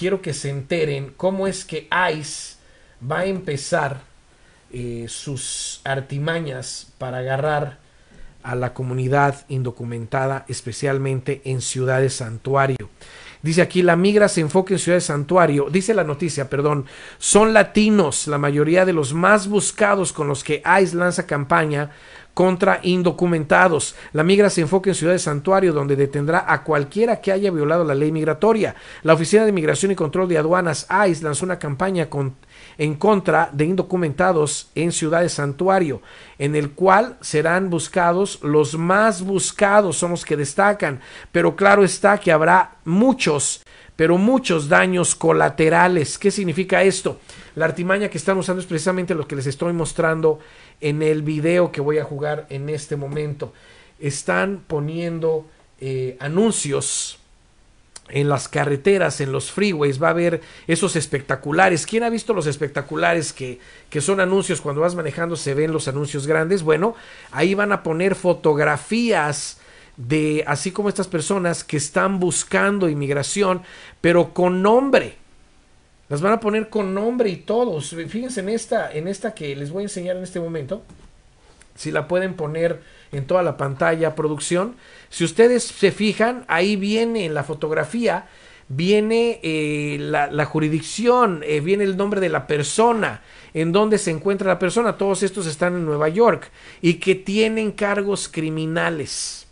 quiero que se enteren cómo es que ICE va a empezar eh, sus artimañas para agarrar a la comunidad indocumentada, especialmente en ciudades santuario. Dice aquí, la migra se enfoca en de santuario. Dice la noticia, perdón, son latinos, la mayoría de los más buscados con los que ICE lanza campaña contra indocumentados. La migra se enfoca en Ciudad de Santuario, donde detendrá a cualquiera que haya violado la ley migratoria. La Oficina de Migración y Control de Aduanas, ICE, lanzó una campaña con, en contra de indocumentados en Ciudades Santuario, en el cual serán buscados los más buscados, son los que destacan. Pero claro está que habrá muchos pero muchos daños colaterales. ¿Qué significa esto? La artimaña que están usando es precisamente lo que les estoy mostrando en el video que voy a jugar en este momento. Están poniendo eh, anuncios en las carreteras, en los freeways, va a haber esos espectaculares. ¿Quién ha visto los espectaculares que, que, son anuncios? Cuando vas manejando se ven los anuncios grandes. Bueno, ahí van a poner fotografías de, así como estas personas que están buscando inmigración, pero con nombre. Las van a poner con nombre y todos. Fíjense en esta, en esta que les voy a enseñar en este momento. Si la pueden poner en toda la pantalla, producción. Si ustedes se fijan, ahí viene en la fotografía, viene eh, la, jurisdicción, eh, viene el nombre de la persona, en donde se encuentra la persona. Todos estos están en Nueva York y que tienen cargos criminales.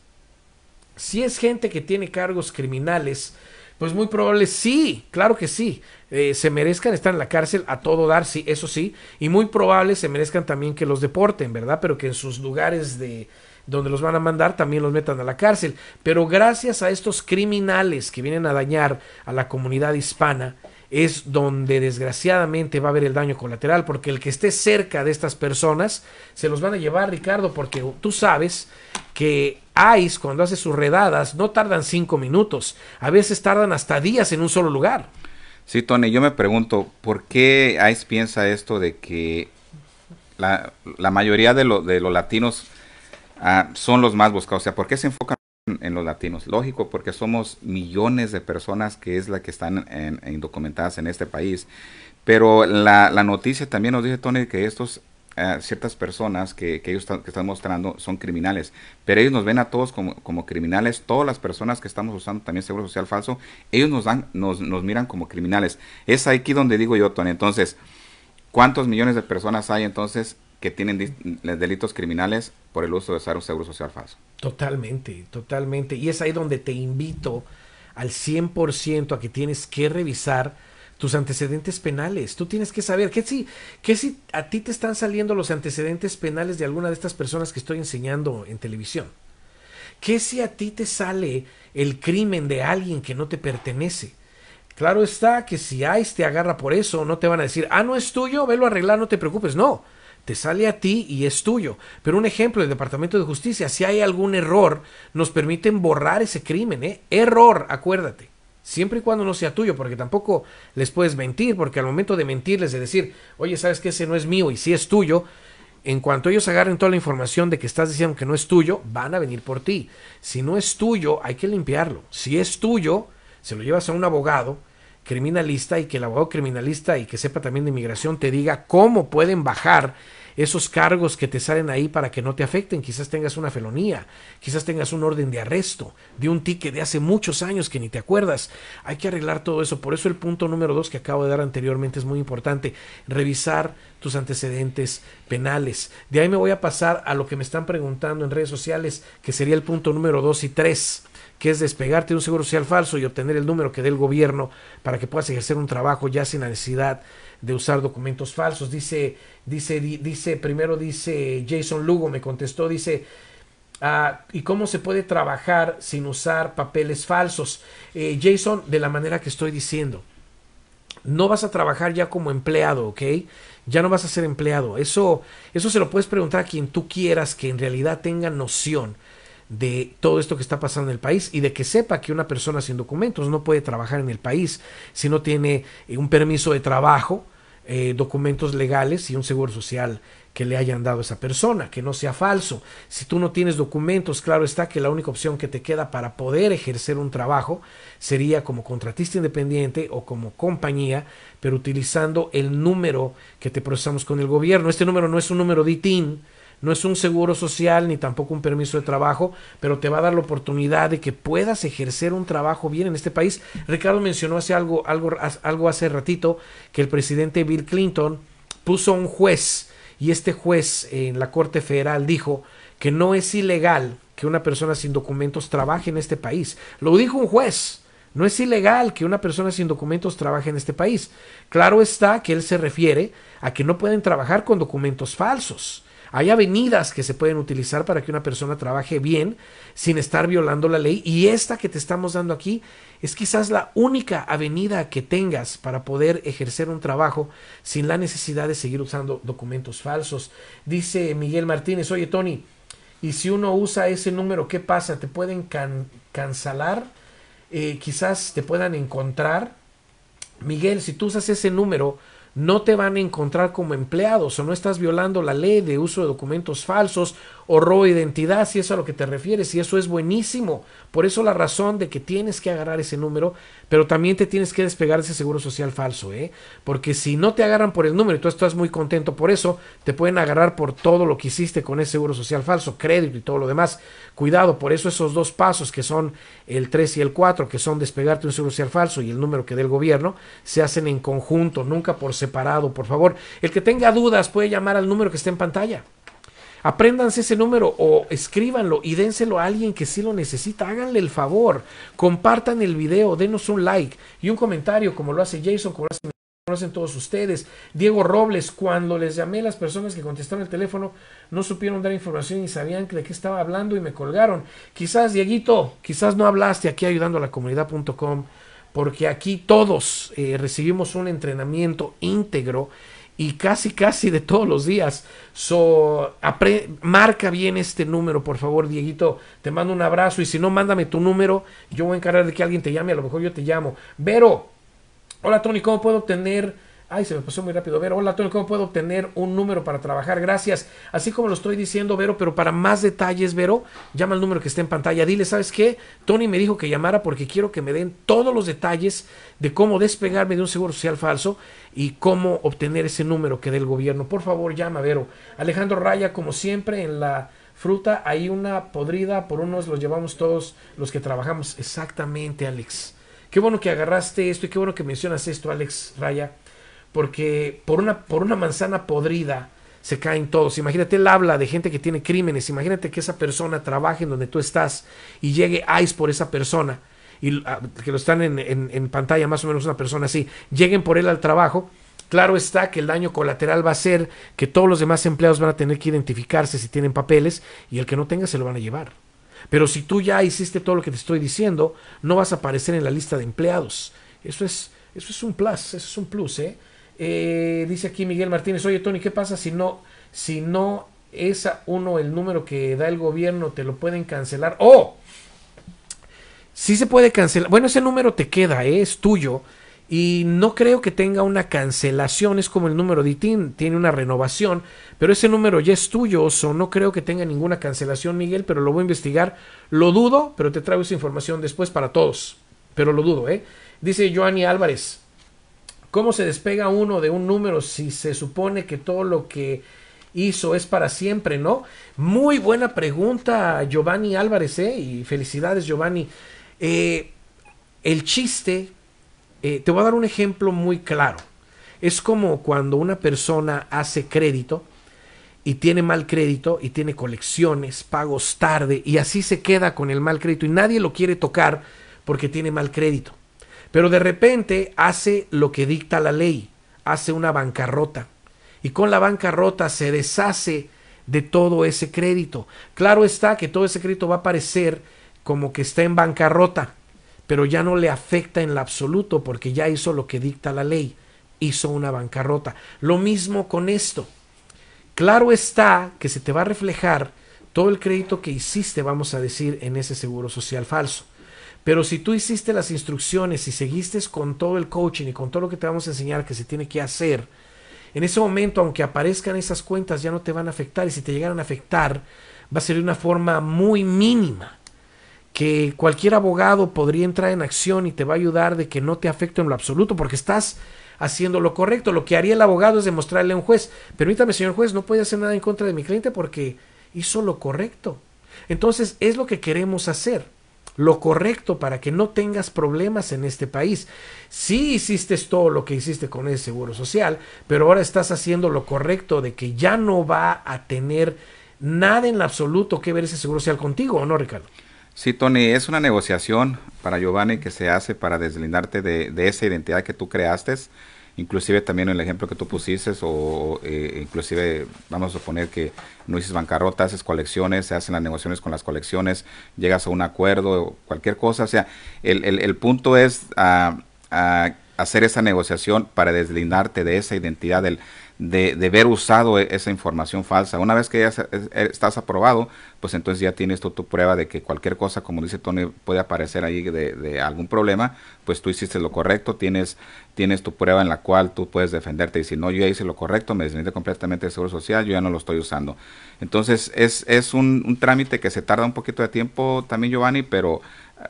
Si es gente que tiene cargos criminales, pues muy probable sí, claro que sí, eh, se merezcan estar en la cárcel a todo dar, sí, eso sí, y muy probable se merezcan también que los deporten, ¿verdad? Pero que en sus lugares de donde los van a mandar también los metan a la cárcel. Pero gracias a estos criminales que vienen a dañar a la comunidad hispana, es donde desgraciadamente va a haber el daño colateral, porque el que esté cerca de estas personas se los van a llevar, Ricardo, porque tú sabes que ICE, cuando hace sus redadas, no tardan cinco minutos, a veces tardan hasta días en un solo lugar. Sí, Tony, yo me pregunto, ¿por qué ICE piensa esto de que la, mayoría de, los latinos ah, son los más buscados? O sea, ¿por qué se enfocan en los latinos? Lógico, porque somos millones de personas que es la que están indocumentadas en este país. Pero la, la noticia también nos dice, Tony, que estos ciertas personas que, ellos que están mostrando son criminales, pero ellos nos ven a todos como, como, criminales, todas las personas que estamos usando también seguro social falso, ellos nos, dan, nos, nos miran como criminales. Es aquí donde digo yo, Tony, entonces, ¿cuántos millones de personas hay entonces que tienen delitos criminales por el uso de usar un seguro social falso? Totalmente, totalmente. Y es ahí donde te invito al 100% a que tienes que revisar tus antecedentes penales. Tú tienes que saber que si, que si a ti te están saliendo los antecedentes penales de alguna de estas personas que estoy enseñando en televisión. ¿Qué si a ti te sale el crimen de alguien que no te pertenece? Claro está que si ICE te agarra por eso, no te van a decir, ah, no es tuyo, velo a arreglar, no te preocupes. No, te sale a ti y es tuyo. Pero un ejemplo, del Departamento de Justicia, si hay algún error, nos permiten borrar ese crimen. ¿eh? Error, acuérdate siempre y cuando no sea tuyo, porque tampoco les puedes mentir, porque al momento de mentirles, de decir, oye, sabes que ese no es mío y si es tuyo, en cuanto ellos agarren toda la información de que estás diciendo que no es tuyo, van a venir por ti. Si no es tuyo, hay que limpiarlo. Si es tuyo, se lo llevas a un abogado criminalista y que el abogado criminalista y que sepa también de inmigración te diga cómo pueden bajar esos cargos que te salen ahí para que no te afecten. Quizás tengas una felonía, quizás tengas un orden de arresto, de un ticket de hace muchos años que ni te acuerdas. Hay que arreglar todo eso. Por eso el punto número dos que acabo de dar anteriormente es muy importante. Revisar tus antecedentes penales. De ahí me voy a pasar a lo que me están preguntando en redes sociales, que sería el punto número dos y tres que es despegarte de un seguro social falso y obtener el número que dé el gobierno para que puedas ejercer un trabajo ya sin la necesidad de usar documentos falsos. Dice, dice, dice, primero dice Jason Lugo, me contestó, dice, ah, ¿y cómo se puede trabajar sin usar papeles falsos? Eh, Jason, de la manera que estoy diciendo. No vas a trabajar ya como empleado, ¿ok? Ya no vas a ser empleado. Eso, eso se lo puedes preguntar a quien tú quieras que en realidad tenga noción de todo esto que está pasando en el país y de que sepa que una persona sin documentos no puede trabajar en el país si no tiene eh, un permiso de trabajo, eh, documentos legales y un seguro social que le hayan dado a esa persona, que no sea falso. Si tú no tienes documentos, claro está que la única opción que te queda para poder ejercer un trabajo sería como contratista independiente o como compañía, pero utilizando el número que te procesamos con el gobierno. Este número no es un número de ITIN, no es un seguro social ni tampoco un permiso de trabajo, pero te va a dar la oportunidad de que puedas ejercer un trabajo bien en este país. Ricardo mencionó hace algo, algo, algo hace ratito que el presidente Bill Clinton puso a un juez y este juez en la Corte Federal dijo que no es ilegal que una persona sin documentos trabaje en este país. Lo dijo un juez. No es ilegal que una persona sin documentos trabaje en este país. Claro está que él se refiere a que no pueden trabajar con documentos falsos. Hay avenidas que se pueden utilizar para que una persona trabaje bien sin estar violando la ley y esta que te estamos dando aquí es quizás la única avenida que tengas para poder ejercer un trabajo sin la necesidad de seguir usando documentos falsos. Dice Miguel Martínez, oye Tony, y si uno usa ese número, ¿qué pasa? ¿Te pueden cancelar? Eh, quizás te puedan encontrar. Miguel, si tú usas ese número, no te van a encontrar como empleados o no estás violando la ley de uso de documentos falsos o robo de identidad, si eso a lo que te refieres, y eso es buenísimo. Por eso la razón de que tienes que agarrar ese número, pero también te tienes que despegar ese seguro social falso, ¿eh? Porque si no te agarran por el número y tú estás muy contento por eso, te pueden agarrar por todo lo que hiciste con ese seguro social falso, crédito y todo lo demás. Cuidado, por eso esos dos pasos que son el 3 y el 4, que son despegarte un seguro social falso y el número que dé el gobierno, se hacen en conjunto, nunca por separado por favor. El que tenga dudas puede llamar al número que está en pantalla. Apréndanse ese número o escríbanlo y dénselo a alguien que sí lo necesita. Háganle el favor. Compartan el video, denos un like y un comentario, como lo hace Jason, como lo hacen, todos ustedes. Diego Robles, cuando les llamé, las personas que contestaron el teléfono no supieron dar información y sabían de qué estaba hablando y me colgaron. Quizás, Dieguito, quizás no hablaste aquí ayudando a la comunidad.com porque aquí todos eh, recibimos un entrenamiento íntegro y casi casi de todos los días. So, marca bien este número, por favor, Dieguito. Te mando un abrazo y si no, mándame tu número. Yo voy a encargar de que alguien te llame, a lo mejor yo te llamo. Pero, hola Tony, ¿cómo puedo obtener Ay, se me pasó muy rápido. Vero, hola Tony, ¿cómo puedo obtener un número para trabajar? Gracias. Así como lo estoy diciendo, Vero, pero para más detalles, Vero, llama al número que está en pantalla. Dile, ¿sabes qué? Tony me dijo que llamara porque quiero que me den todos los detalles de cómo despegarme de un seguro social falso y cómo obtener ese número que dé el gobierno. Por favor, llama, Vero. Alejandro Raya, como siempre, en la fruta hay una podrida, por unos los llevamos todos los que trabajamos. Exactamente, Alex. Qué bueno que agarraste esto y qué bueno que mencionas esto, Alex Raya porque por una, por una manzana podrida se caen todos. Imagínate, él habla de gente que tiene crímenes. Imagínate que esa persona trabaje en donde tú estás y llegue ICE por esa persona. Y ah, que lo están en, en, pantalla, más o menos una persona así. Lleguen por él al trabajo. Claro está que el daño colateral va a ser que todos los demás empleados van a tener que identificarse si tienen papeles y el que no tenga se lo van a llevar. Pero si tú ya hiciste todo lo que te estoy diciendo, no vas a aparecer en la lista de empleados. Eso es, eso es un plus, eso es un plus, ¿eh? Eh, dice aquí Miguel Martínez, oye Tony, ¿qué pasa si no, si no es uno el número que da el gobierno, te lo pueden cancelar? ¡Oh! Sí se puede cancelar. Bueno, ese número te queda, ¿eh? es tuyo. Y no creo que tenga una cancelación, es como el número de ITIN, tiene una renovación, pero ese número ya es tuyo, Oso, no creo que tenga ninguna cancelación, Miguel, pero lo voy a investigar. Lo dudo, pero te traigo esa información después para todos, pero lo dudo, ¿eh? Dice Joanny Álvarez, ¿Cómo se despega uno de un número si se supone que todo lo que hizo es para siempre, no? Muy buena pregunta, Giovanni Álvarez, ¿eh? y felicidades, Giovanni. Eh, el chiste, eh, te voy a dar un ejemplo muy claro. Es como cuando una persona hace crédito y tiene mal crédito y tiene colecciones, pagos tarde y así se queda con el mal crédito y nadie lo quiere tocar porque tiene mal crédito. Pero de repente hace lo que dicta la ley, hace una bancarrota. Y con la bancarrota se deshace de todo ese crédito. Claro está que todo ese crédito va a parecer como que está en bancarrota, pero ya no le afecta en lo absoluto porque ya hizo lo que dicta la ley, hizo una bancarrota. Lo mismo con esto. Claro está que se te va a reflejar todo el crédito que hiciste, vamos a decir, en ese seguro social falso. Pero si tú hiciste las instrucciones y seguiste con todo el coaching y con todo lo que te vamos a enseñar que se tiene que hacer, en ese momento, aunque aparezcan esas cuentas, ya no te van a afectar. Y si te llegaran a afectar, va a ser de una forma muy mínima. Que cualquier abogado podría entrar en acción y te va a ayudar de que no te afecte en lo absoluto, porque estás haciendo lo correcto. Lo que haría el abogado es demostrarle a un juez, permítame señor juez, no puede hacer nada en contra de mi cliente porque hizo lo correcto. Entonces es lo que queremos hacer lo correcto para que no tengas problemas en este país. Sí hiciste todo lo que hiciste con ese Seguro Social, pero ahora estás haciendo lo correcto de que ya no va a tener nada en absoluto que ver ese Seguro Social contigo, ¿o no, Ricardo? Sí, Tony, es una negociación para Giovanni que se hace para deslindarte de, de esa identidad que tú creaste inclusive también el ejemplo que tú pusiste, o eh, inclusive vamos a suponer que no hiciste bancarrota, haces colecciones, se hacen las negociaciones con las colecciones, llegas a un acuerdo, cualquier cosa, o sea, el, el, punto es... Ah, ah, hacer esa negociación para deslindarte de esa identidad, del, de, haber usado e, esa información falsa. Una vez que ya eh, estás aprobado, pues entonces ya tienes tu prueba de que cualquier cosa, como dice Tony, puede aparecer ahí de, algún problema, pues tú hiciste lo correcto, tienes, tienes tu prueba en la cual tú puedes defenderte y si no, yo ya hice lo correcto, me deslindé completamente del Seguro Social, yo ya no lo estoy usando. Entonces es, es un trámite que se tarda un poquito de tiempo también, Giovanni, pero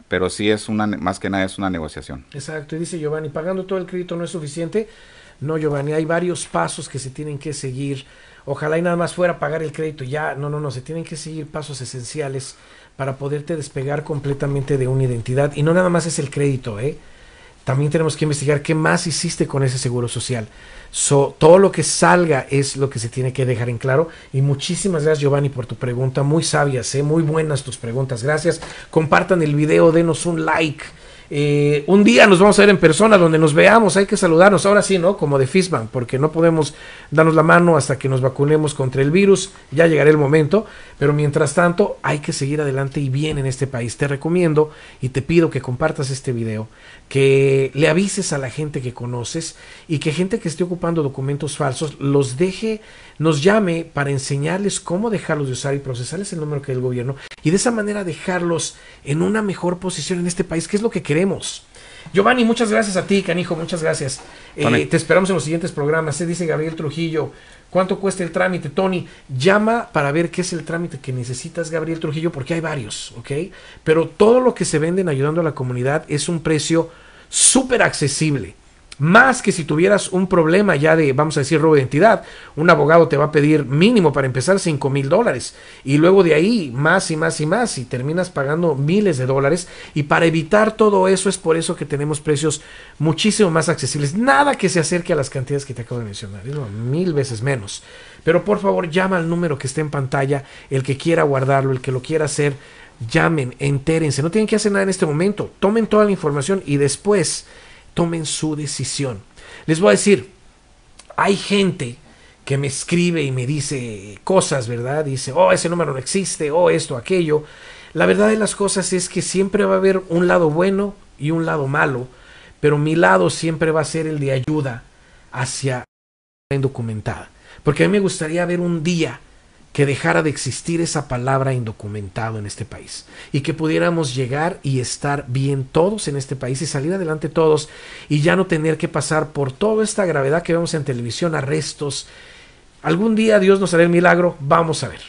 pero sí es una, más que nada es una negociación. Exacto, y dice Giovanni, pagando todo el crédito no es suficiente. No, Giovanni, hay varios pasos que se tienen que seguir. Ojalá y nada más fuera pagar el crédito. Ya, no, no, no, se tienen que seguir pasos esenciales para poderte despegar completamente de una identidad. Y no nada más es el crédito, ¿eh? también tenemos que investigar qué más hiciste con ese seguro social. todo lo que salga es lo que se tiene que dejar en claro. Y muchísimas gracias Giovanni por tu pregunta, muy sabias, ¿eh? muy buenas tus preguntas. Gracias. Compartan el video, denos un like. Eh, un día nos vamos a ver en persona, donde nos veamos, hay que saludarnos, ahora sí, ¿no? Como de Fisman, porque no podemos darnos la mano hasta que nos vacunemos contra el virus, ya llegará el momento, pero mientras tanto hay que seguir adelante y bien en este país. Te recomiendo y te pido que compartas este video, que le avises a la gente que conoces y que gente que esté ocupando documentos falsos los deje, nos llame para enseñarles cómo dejarlos de usar y procesarles el número que el gobierno y de esa manera dejarlos en una mejor posición en este país, que es lo que queremos Giovanni, muchas gracias a ti, canijo, muchas gracias. Eh, te esperamos en los siguientes programas. Se eh, dice Gabriel Trujillo. ¿Cuánto cuesta el trámite, Tony? Llama para ver qué es el trámite que necesitas, Gabriel Trujillo, porque hay varios, ¿ok? Pero todo lo que se venden ayudando a la comunidad es un precio súper accesible. Más que si tuvieras un problema ya de, vamos a decir, robo de identidad, un abogado te va a pedir mínimo para empezar 5 mil dólares. Y luego de ahí más y más y más y terminas pagando miles de dólares. Y para evitar todo eso es por eso que tenemos precios muchísimo más accesibles. Nada que se acerque a las cantidades que te acabo de mencionar. ¿eh? mil veces menos. Pero por favor llama al número que esté en pantalla, el que quiera guardarlo, el que lo quiera hacer llamen, entérense, no tienen que hacer nada en este momento, tomen toda la información y después tomen su decisión. Les voy a decir, hay gente que me escribe y me dice cosas, ¿verdad? Dice, oh, ese número no existe, oh, esto, aquello. La verdad de las cosas es que siempre va a haber un lado bueno y un lado malo, pero mi lado siempre va a ser el de ayuda hacia la indocumentada. Porque a mí me gustaría ver un día que dejara de existir esa palabra indocumentado en este país y que pudiéramos llegar y estar bien todos en este país y salir adelante todos y ya no tener que pasar por toda esta gravedad que vemos en televisión, arrestos. Algún día Dios nos hará el milagro, vamos a ver.